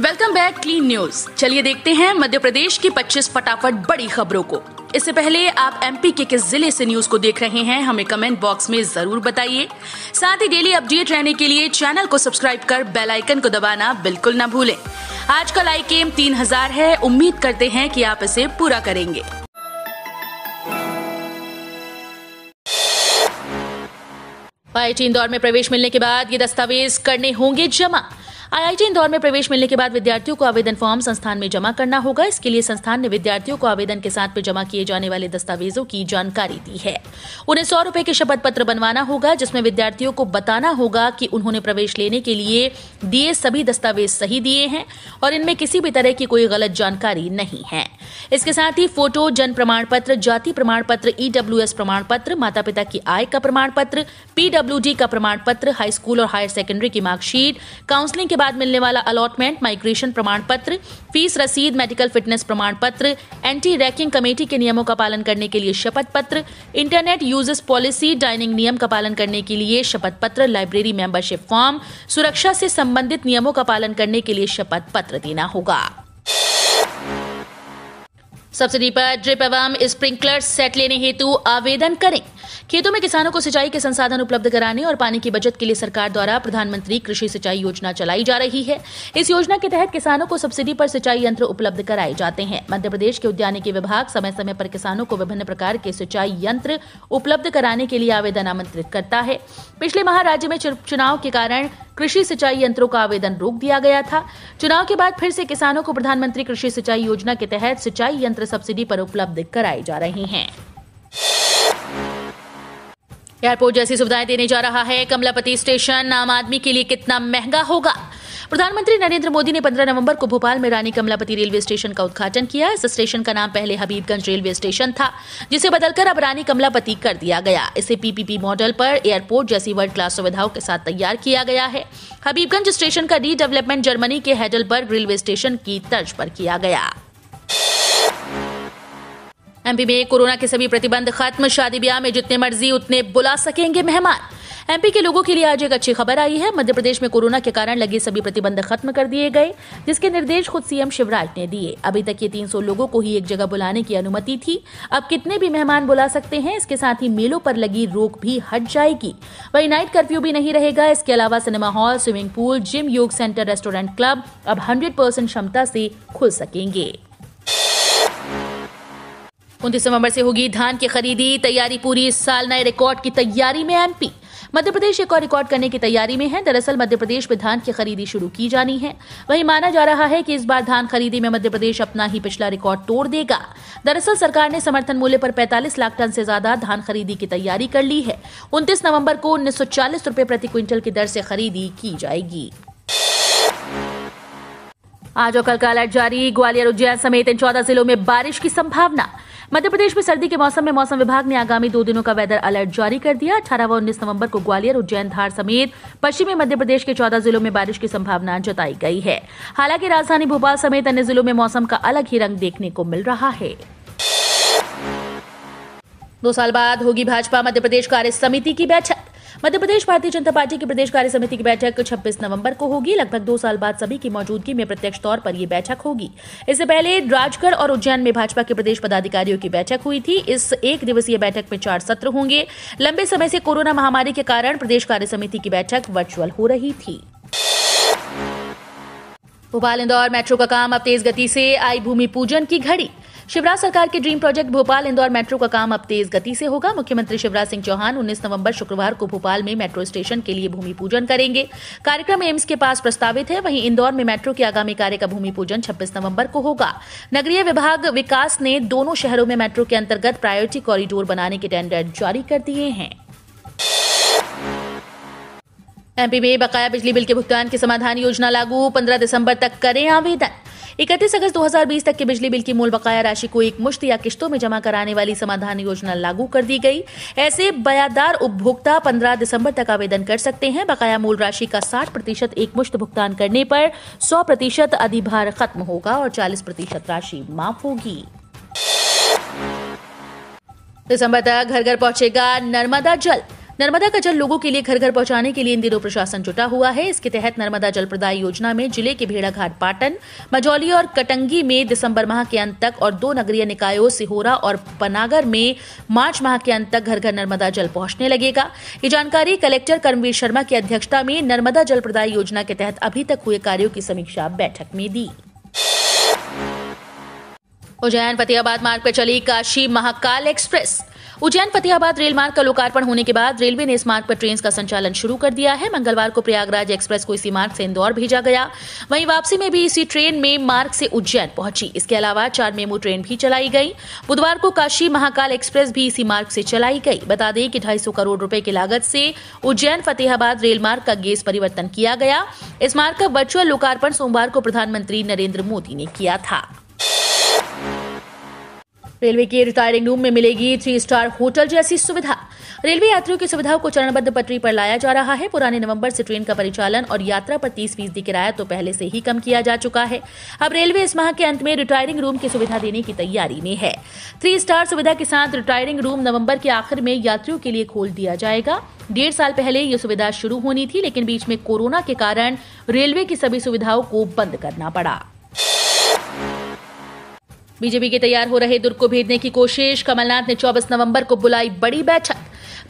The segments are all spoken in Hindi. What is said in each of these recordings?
वेलकम बैक क्लीन न्यूज चलिए देखते हैं मध्य प्रदेश की 25 फटाफट बड़ी खबरों को इससे पहले आप एमपी के किस जिले से न्यूज को देख रहे हैं हमें कमेंट बॉक्स में जरूर बताइए साथ ही डेली अपडेट रहने के लिए चैनल को सब्सक्राइब कर बेल आइकन को दबाना बिल्कुल ना भूलें आज का लाइक एम तीन हजार है उम्मीद करते हैं कि आप इसे पूरा करेंगे आईटी इंदौर में प्रवेश मिलने के बाद ये दस्तावेज करने होंगे जमा आईआईटी इंदौर में प्रवेश मिलने के बाद विद्यार्थियों को आवेदन फॉर्म संस्थान में जमा करना होगा इसके लिए संस्थान ने विद्यार्थियों को आवेदन के साथ में जमा किए जाने वाले दस्तावेजों की जानकारी दी है उन्हें सौ रूपये के शपथ पत्र बनवाना होगा जिसमें विद्यार्थियों को बताना होगा कि उन्होंने प्रवेश लेने के लिए दिए सभी दस्तावेज सही दिए हैं और इनमें किसी भी तरह की कोई गलत जानकारी नहीं है इसके साथ ही फोटो जन प्रमाण पत्र जाति प्रमाण पत्र ईडब्ल्यूएस e प्रमाण पत्र माता पिता की आय का प्रमाण पत्र पीडब्ल्यूडी का प्रमाण पत्र हाई स्कूल और हायर सेकेंडरी की मार्कशीट काउंसलिंग के बाद मिलने वाला अलॉटमेंट माइग्रेशन प्रमाण पत्र फीस रसीद मेडिकल फिटनेस प्रमाण पत्र एंटी रैकिंग कमेटी के नियमों का पालन करने के लिए शपथ पत्र इंटरनेट यूजेस पॉलिसी डाइनिंग नियम का पालन करने के लिए शपथ पत्र लाइब्रेरी मेंबरशिप फॉर्म सुरक्षा से संबंधित नियमों का पालन करने के लिए शपथ पत्र देना होगा सब्सिडी पर ड्रिप एवं स्प्रिंकलर सेट लेने हेतु आवेदन करें खेतों में किसानों को सिंचाई के संसाधन उपलब्ध कराने और पानी की बचत के लिए सरकार द्वारा प्रधानमंत्री कृषि सिंचाई योजना चलाई जा रही है इस योजना के तहत किसानों को सब्सिडी पर सिंचाई यंत्र उपलब्ध कराए जाते हैं मध्य प्रदेश के उद्यानिकी विभाग समय समय पर किसानों को विभिन्न प्रकार के सिंचाई यंत्र उपलब्ध कराने के लिए आवेदन आमंत्रित करता है पिछले माह राज्य में चुनाव के कारण कृषि सिंचाई यंत्रों का आवेदन रोक दिया गया था चुनाव के बाद फिर से किसानों को प्रधानमंत्री कृषि सिंचाई योजना के तहत सिंचाई यंत्र सब्सिडी पर उपलब्ध कराए जा रहे हैं एयरपोर्ट जैसी सुविधाएं देने जा रहा है कमलापति स्टेशन आम आदमी के लिए कितना महंगा होगा प्रधानमंत्री नरेंद्र मोदी ने 15 नवंबर को भोपाल में रानी कमलापति रेलवे स्टेशन का उद्घाटन किया इस स्टेशन का नाम पहले हबीबगंज रेलवे स्टेशन था जिसे बदलकर अब रानी कमलापति कर दिया गया इसे पीपीपी मॉडल पर एयरपोर्ट जैसी वर्ल्ड क्लास सुविधाओं के साथ तैयार किया गया है हबीबगंज स्टेशन का रीडेवलपमेंट जर्मनी के हेडलबर्ग रेलवे स्टेशन की तर्ज पर किया गया एमपी में कोरोना के सभी प्रतिबंध खत्म शादी ब्याह में जितने मर्जी उतने बुला सकेंगे मेहमान एमपी के लोगों के लिए आज एक अच्छी खबर आई है मध्य प्रदेश में कोरोना के कारण लगे सभी प्रतिबंध खत्म कर दिए गए जिसके निर्देश खुद सीएम शिवराज ने दिए अभी तक ये 300 लोगों को ही एक जगह बुलाने की अनुमति थी अब कितने भी मेहमान बुला सकते हैं इसके साथ ही मेलों पर लगी रोक भी हट जाएगी वही नाइट कर्फ्यू भी नहीं रहेगा इसके अलावा cinema hall swimming pool gym योग सेंटर रेस्टोरेंट क्लब अब हंड्रेड क्षमता से खुल सकेंगे उनतीस नवंबर से होगी धान की खरीदी तैयारी पूरी इस साल नए रिकॉर्ड की तैयारी में एमपी मध्य प्रदेश एक और रिकॉर्ड करने की तैयारी में है दरअसल मध्य प्रदेश में धान की खरीदी शुरू की जानी है वहीं माना जा रहा है कि इस बार धान खरीदी में मध्य प्रदेश अपना ही पिछला रिकॉर्ड तोड़ देगा दरअसल सरकार ने समर्थन मूल्य पर 45 लाख टन से ज्यादा धान खरीदी की तैयारी कर ली है उनतीस नवम्बर को उन्नीस रूपए प्रति क्विंटल की दर से खरीदी की जाएगी आज और कल का अलर्ट जारी ग्वालियर उज्जैन समेत इन चौदह जिलों में बारिश की संभावना मध्य प्रदेश में सर्दी के मौसम में मौसम विभाग ने आगामी दो दिनों का वेदर अलर्ट जारी कर दिया अठारह व उन्नीस नवम्बर को ग्वालियर उज्जैन धार समेत पश्चिमी मध्य प्रदेश के चौदह जिलों में बारिश की संभावना जताई गई है हालांकि राजधानी भोपाल समेत अन्य जिलों में मौसम का अलग ही रंग देखने को मिल रहा है दो साल बाद होगी भाजपा मध्य प्रदेश कार्य समिति की बैठक मध्य प्रदेश भारतीय जनता पार्टी की प्रदेश कार्य समिति की बैठक 26 नवंबर को होगी लगभग दो साल बाद सभी की मौजूदगी में प्रत्यक्ष तौर पर यह बैठक होगी इससे पहले राजगढ़ और उज्जैन में भाजपा के प्रदेश पदाधिकारियों की बैठक हुई थी इस एक दिवसीय बैठक में चार सत्र होंगे लंबे समय से कोरोना महामारी के कारण प्रदेश कार्य समिति की बैठक वर्चुअल हो रही थी भोपाल इंदौर मेट्रो का काम अब तेज गति से आई भूमि पूजन की घड़ी शिवराज सरकार के dream project Bhopal Indore metro का काम अब तेज गति से होगा मुख्यमंत्री शिवराज सिंह चौहान 19 नवंबर शुक्रवार को भोपाल में मेट्रो स्टेशन के लिए भूमि पूजन करेंगे कार्यक्रम एम्स के पास प्रस्तावित है वहीं इंदौर में मेट्रो के आगामी कार्य का भूमि पूजन छब्बीस नवम्बर को होगा नगरीय विभाग विकास ने दोनों शहरों में मेट्रो के अंतर्गत प्रायोरिटी कॉरिडोर बनाने के टेंडर जारी कर दिए हैं एमपी में बकाया बिजली बिल के भुगतान की समाधान योजना लागू 15 दिसंबर तक करें आवेदन इकतीस अगस्त 2020 तक के बिजली बिल की मूल बकाया राशि को एक मुश्त या किश्तों में जमा कराने वाली समाधान योजना लागू कर दी गई ऐसे बयादार उपभोक्ता 15 दिसंबर तक आवेदन कर सकते हैं बकाया मूल राशि का 60 प्रतिशत एक मुश्त भुगतान करने पर 100 प्रतिशत अधिभार खत्म होगा और 40 प्रतिशत राशि माफ होगी दिसंबर तक घर घर पहुंचेगा नर्मदा जल नर्मदा का जल लोगों के लिए घर घर पहुंचाने के लिए इन दिनों प्रशासन जुटा हुआ है इसके तहत नर्मदा जल प्रदाय योजना में जिले के भेड़ाघाट पाटन मजौली और कटंगी में दिसंबर माह के अंत तक और दो नगरीय निकायों सिहोरा और पनागर में मार्च माह के अंत तक घर घर नर्मदा जल पहुंचने लगेगा ये जानकारी कलेक्टर कर्मवीर शर्मा की अध्यक्षता में नर्मदा जल प्रदाय योजना के तहत अभी तक हुए कार्यो की समीक्षा बैठक में दी उज्जैन फतेहाबाद मार्ग पर चली काशी महाकाल एक्सप्रेस उज्जैन फतेहाबाद रेल मार्ग का लोकार्पण होने के बाद रेलवे ने इस मार्ग पर ट्रेन का संचालन शुरू कर दिया है मंगलवार को प्रयागराज एक्सप्रेस को इसी मार्ग से इंदौर भेजा गया वहीं वापसी में भी इसी ट्रेन में मार्ग से उज्जैन पहुंची इसके अलावा चार मेमू ट्रेन भी चलाई गई बुधवार को काशी महाकाल एक्सप्रेस भी इसी मार्ग से चलाई गई बता दें कि ढाई करोड़ रूपये की लागत से उज्जैन फतेहाबाद रेल मार्ग का गेस परिवर्तन किया गया इस मार्ग का वर्चुअल लोकार्पण सोमवार को प्रधानमंत्री नरेंद्र मोदी ने किया था रेलवे के रिटायरिंग रूम में मिलेगी थ्री स्टार होटल जैसी सुविधा रेलवे यात्रियों की सुविधाओं को चरणबद्ध पटरी पर लाया जा रहा है पुराने नवंबर से ट्रेन का परिचालन और यात्रा पर तीस फीसदी किराया तो पहले से ही कम किया जा चुका है अब रेलवे इस माह के अंत में रिटायरिंग रूम की सुविधा देने की तैयारी में है थ्री स्टार सुविधा के साथ रिटायरिंग रूम नवम्बर के आखिर में यात्रियों के लिए खोल दिया जाएगा डेढ़ साल पहले ये सुविधा शुरू होनी थी लेकिन बीच में कोरोना के कारण रेलवे की सभी सुविधाओं को बंद करना पड़ा बीजेपी के तैयार हो रहे दुर्ग को भेजने की कोशिश कमलनाथ ने 24 नवंबर को बुलाई बड़ी बैठक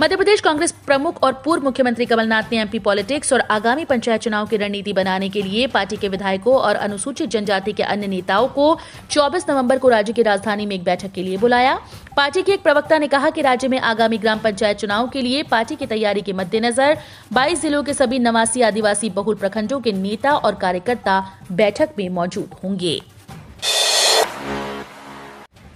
मध्य प्रदेश कांग्रेस प्रमुख और पूर्व मुख्यमंत्री कमलनाथ ने एमपी पॉलिटिक्स और आगामी पंचायत चुनाव की रणनीति बनाने के लिए पार्टी के विधायकों और अनुसूचित जनजाति के अन्य नेताओं को 24 नवंबर को राज्य की राजधानी में एक बैठक के लिए बुलाया पार्टी के एक प्रवक्ता ने कहा कि राज्य में आगामी ग्राम पंचायत चुनाव के लिए पार्टी की तैयारी के मद्देनजर 22 जिलों के सभी नवासी आदिवासी बहुल प्रखंडों के नेता और कार्यकर्ता बैठक में मौजूद होंगे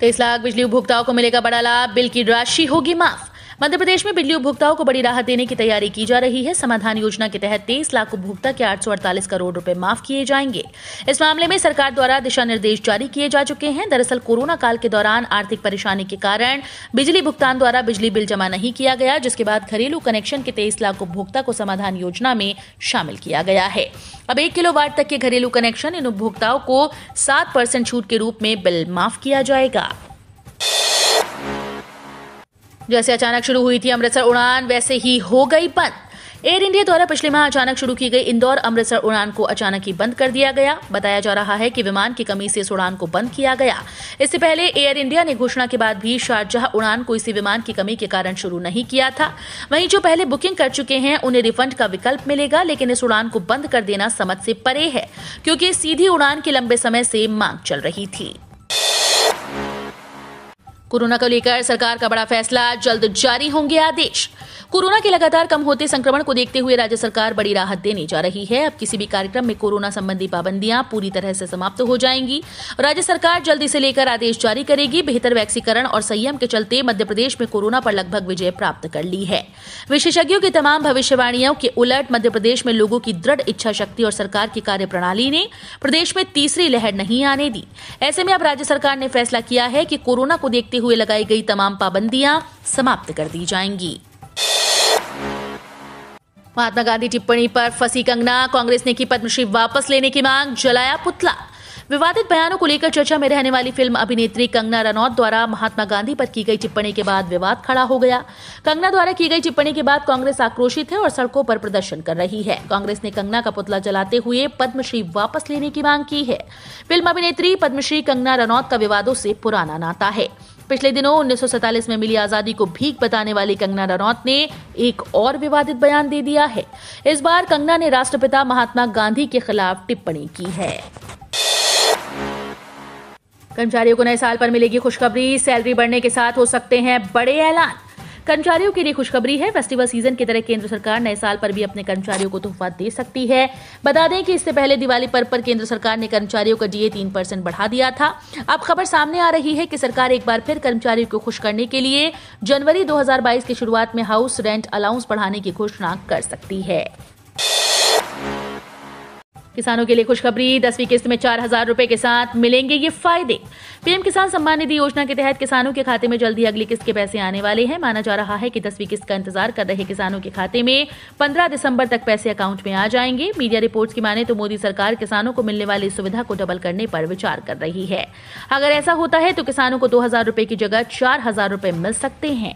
तेईस लाख बिजली उपभोक्ताओं को मिलेगा बड़ा लाभ बिल की राशि होगी माफ मध्य प्रदेश में बिजली उपभोक्ताओं को बड़ी राहत देने की तैयारी की जा रही है समाधान योजना के तहत तेईस लाख उपभोक्ता के आठ करोड़ रूपए माफ किए जाएंगे इस मामले में सरकार द्वारा दिशा निर्देश जारी किए जा चुके हैं दरअसल कोरोना काल के दौरान आर्थिक परेशानी के कारण बिजली भुगतान द्वारा बिजली बिल जमा नहीं किया गया जिसके बाद घरेलू कनेक्शन के तेईस लाख उपभोक्ता को समाधान योजना में शामिल किया गया है अब एक किलो वाट तक के घरेलू कनेक्शन इन उपभोक्ताओं को सात परसेंट छूट के रूप में बिल माफ किया जाएगा जैसे अचानक शुरू हुई थी अमृतसर उड़ान वैसे ही हो गई बंद एयर इंडिया द्वारा पिछले माह अचानक शुरू की गई इंदौर अमृतसर उड़ान को अचानक ही बंद कर दिया गया बताया जा रहा है कि विमान की कमी से इस उड़ान को बंद किया गया इससे पहले एयर इंडिया ने घोषणा के बाद भी शारजाह उड़ान को इसी विमान की कमी के कारण शुरू नहीं किया था वहीं जो पहले बुकिंग कर चुके हैं उन्हें रिफंड का विकल्प मिलेगा लेकिन इस उड़ान को बंद कर देना समझ से परे है क्योंकि सीधी उड़ान की लंबे समय से मांग चल रही थी कोरोना को लेकर सरकार का बड़ा फैसला जल्द जारी होंगे आदेश कोरोना के लगातार कम होते संक्रमण को देखते हुए राज्य सरकार बड़ी राहत देने जा रही है अब किसी भी कार्यक्रम में कोरोना संबंधी पाबंदियां पूरी तरह से समाप्त हो जाएंगी राज्य सरकार जल्द इसे लेकर आदेश जारी करेगी बेहतर वैक्सीकरण और संयम के चलते मध्य प्रदेश में कोरोना पर लगभग विजय प्राप्त कर ली है विशेषज्ञों की तमाम भविष्यवाणियों के उलट मध्य प्रदेश में लोगों की दृढ़ इच्छा शक्ति और सरकार की कार्यप्रणाली ने प्रदेश में तीसरी लहर नहीं आने दी ऐसे में अब राज्य सरकार ने फैसला किया है कि कोरोना को देखते हुए लगाई गई तमाम पाबंदियां समाप्त कर दी जाएंगी महात्मा गांधी टिप्पणी पर फंसी कंगना कांग्रेस ने की पद्मश्री वापस लेने की मांग जलाया पुतला विवादित बयानों को लेकर चर्चा में रहने वाली फिल्म अभिनेत्री कंगना रनौत द्वारा महात्मा गांधी पर की गई टिप्पणी के बाद विवाद खड़ा हो गया कंगना द्वारा की गई टिप्पणी के बाद कांग्रेस आक्रोशित है और सड़कों पर प्रदर्शन कर रही है कांग्रेस ने कंगना का पुतला जलाते हुए पद्मश्री वापस लेने की मांग की है फिल्म अभिनेत्री पद्मश्री कंगना रनौत का विवादों से पुराना नाता है पिछले दिनों उन्नीस में मिली आजादी को भीख बताने वाली कंगना रनौत ने एक और विवादित बयान दे दिया है इस बार कंगना ने राष्ट्रपिता महात्मा गांधी के खिलाफ टिप्पणी की है कर्मचारियों को नए साल पर मिलेगी खुशखबरी सैलरी बढ़ने के साथ हो सकते हैं बड़े ऐलान कर्मचारियों के लिए खुशखबरी है फेस्टिवल सीजन की तरह केंद्र सरकार नए साल पर भी अपने कर्मचारियों को तोहफा दे सकती है बता दें कि इससे पहले दिवाली पर्व पर केंद्र सरकार ने कर्मचारियों का डीए तीन परसेंट बढ़ा दिया था अब खबर सामने आ रही है कि सरकार एक बार फिर कर्मचारियों को खुश करने के लिए जनवरी दो की शुरुआत में हाउस रेंट अलाउंस बढ़ाने की घोषणा कर सकती है किसानों के लिए खुशखबरी दसवीं किस्त में चार हजार रूपए के साथ मिलेंगे ये फायदे पीएम किसान सम्मान निधि योजना के तहत किसानों के खाते में जल्द ही अगली किस्त के पैसे आने वाले हैं माना जा रहा है कि दसवीं किस्त का इंतजार कर रहे किसानों के खाते में पंद्रह दिसंबर तक पैसे अकाउंट में आ जाएंगे मीडिया रिपोर्ट की माने तो मोदी सरकार किसानों को मिलने वाली सुविधा को डबल करने पर विचार कर रही है अगर ऐसा होता है तो किसानों को दो हजार की जगह चार हजार मिल सकते हैं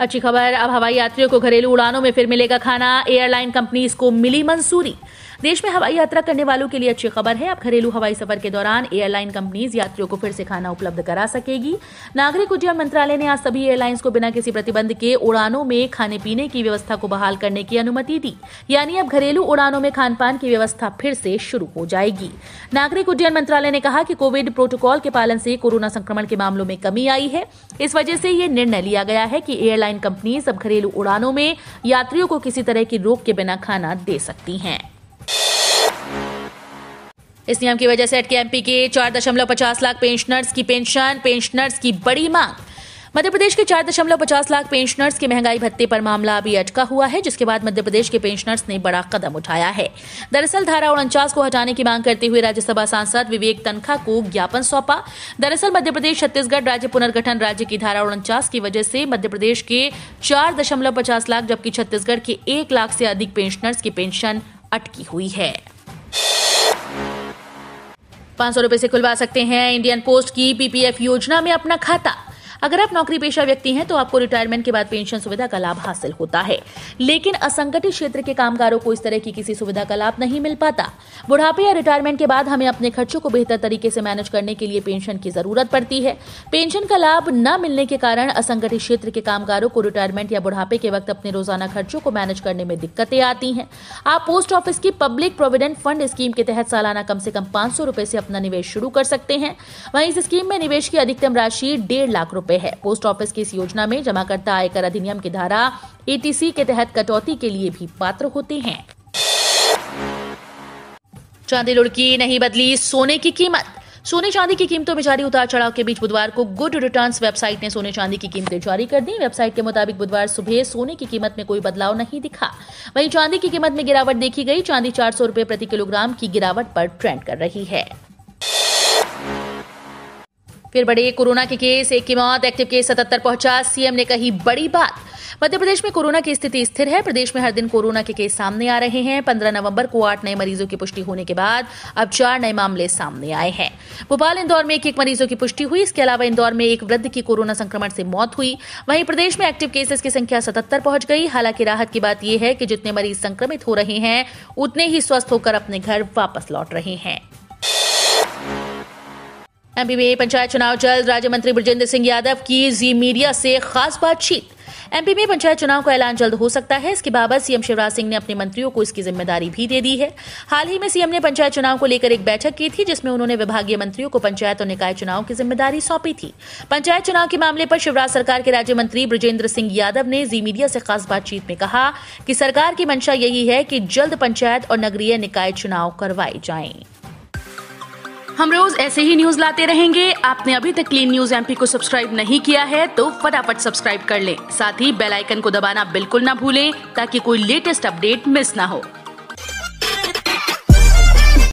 अच्छी खबर अब हवाई यात्रियों को घरेलू उड़ानों में फिर मिलेगा खाना एयरलाइन कंपनीज को मिली मंजूरी देश में हवाई यात्रा करने वालों के लिए अच्छी खबर है अब घरेलू हवाई सफर के दौरान एयरलाइन कंपनीज यात्रियों को फिर से खाना उपलब्ध करा सकेगी नागरिक उड्डयन मंत्रालय ने आज सभी एयरलाइंस को बिना किसी प्रतिबंध के उड़ानों में खाने पीने की व्यवस्था को बहाल करने की अनुमति दी यानी अब घरेलू उड़ानों में खान पान की व्यवस्था फिर से शुरू हो जाएगी नागरिक उड्डयन मंत्रालय ने कहा कि कोविड प्रोटोकॉल के पालन से कोरोना संक्रमण के मामलों में कमी आई है इस वजह से यह निर्णय लिया गया है कि एयरलाइन कंपनीज अब घरेलू उड़ानों में यात्रियों को किसी तरह की रोक के बिना खाना दे सकती हैं इस नियम की वजह से एटकेएमपी के चार दशमलव पचास लाख पेंशनर्स की पेंशन पेंशनर्स की बड़ी मांग मध्य प्रदेश के चार दशमलव पचास लाख पेंशनर्स के महंगाई भत्ते पर मामला अभी अटका हुआ है जिसके बाद मध्य प्रदेश के पेंशनर्स ने बड़ा कदम उठाया है दरअसल धारा उनचास को हटाने की मांग करते हुए राज्यसभा सांसद विवेक तनखा को ज्ञापन सौंपा दरअसल मध्य प्रदेश छत्तीसगढ़ राज्य पुनर्गठन राज्य की धारा उनचास की वजह से मध्य प्रदेश के चार लाख जबकि छत्तीसगढ़ के एक लाख से अधिक पेंशनर्स की पेंशन अटकी हुई है पाँच सौ रुपए से खुलवा सकते हैं इंडियन पोस्ट की पीपीएफ योजना में अपना खाता अगर आप नौकरी पेशा व्यक्ति हैं तो आपको रिटायरमेंट के बाद पेंशन सुविधा का लाभ हासिल होता है लेकिन असंगठित क्षेत्र के कामगारों को इस तरह की किसी सुविधा का लाभ नहीं मिल पाता बुढ़ापे या रिटायरमेंट के बाद हमें अपने खर्चों को बेहतर तरीके से मैनेज करने के लिए पेंशन की जरूरत पड़ती है पेंशन का लाभ न मिलने के कारण असंगठित क्षेत्र के कामगारों को रिटायरमेंट या बुढ़ापे के वक्त अपने रोजाना खर्चों को मैनेज करने में दिक्कतें आती हैं आप पोस्ट ऑफिस की पब्लिक प्रोविडेंट फंड स्कीम के तहत सालाना कम से कम पांच सौ से अपना निवेश शुरू कर सकते हैं वहीं इस स्कीम में निवेश की अधिकतम राशि डेढ़ लाख रुपए हुए हैं पोस्ट ऑफिस की इस योजना में जमाकर्ता आयकर अधिनियम की धारा ए के तहत कटौती के लिए भी पात्र होते हैं चांदी लुड़की नहीं बदली सोने की कीमत सोने चांदी की कीमतों में जारी उतार चढ़ाव के बीच बुधवार को गुड रिटर्न्स वेबसाइट ने सोने चांदी की कीमतें जारी कर दी वेबसाइट के मुताबिक बुधवार सुबह सोने की कीमत में कोई बदलाव नहीं दिखा वहीं चांदी की कीमत में गिरावट देखी गई चांदी चार सौ प्रति किलोग्राम की गिरावट पर ट्रेंड कर रही है फिर बड़े कोरोना के केस एक की मौत एक्टिव केस सतहत्तर पहुंचा सीएम ने कही बड़ी बात मध्य प्रदेश में कोरोना की स्थिति स्थिर है प्रदेश में हर दिन कोरोना के केस सामने आ रहे हैं पंद्रह नवंबर को आठ नए मरीजों की पुष्टि होने के बाद अब चार नए मामले सामने आए हैं भोपाल इंदौर में एक एक मरीजों की पुष्टि हुई इसके अलावा इंदौर में एक वृद्ध की कोरोना संक्रमण से मौत हुई वहीं प्रदेश में एक्टिव केसेस की संख्या सतहत्तर पहुंच गई हालांकि राहत की बात यह है कि जितने मरीज संक्रमित हो रहे हैं उतने ही स्वस्थ होकर अपने घर वापस लौट रहे हैं एमपी में पंचायत चुनाव जल्द राज्य मंत्री ब्रजेंद्र सिंह यादव की जी मीडिया से खास बातचीत एमपी में पंचायत चुनाव का ऐलान जल्द हो सकता है इसके बाबत सीएम शिवराज सिंह ने अपने मंत्रियों को इसकी जिम्मेदारी भी दे दी है हाल ही में सीएम ने पंचायत चुनाव को लेकर एक बैठक की थी जिसमें उन्होंने विभागीय मंत्रियों को पंचायत और निकाय चुनाव की जिम्मेदारी सौंपी थी पंचायत चुनाव के मामले पर शिवराज सरकार के राज्य मंत्री ब्रजेंद्र सिंह यादव ने जी मीडिया से खास बातचीत में कहा कि सरकार की मंशा यही है कि जल्द पंचायत और नगरीय निकाय चुनाव करवाए जाएं हम रोज ऐसे ही न्यूज लाते रहेंगे आपने अभी तक क्लीन न्यूज एमपी को सब्सक्राइब नहीं किया है तो फटाफट सब्सक्राइब कर लें साथ ही बेल आइकन को दबाना बिल्कुल ना भूलें ताकि कोई लेटेस्ट अपडेट मिस ना हो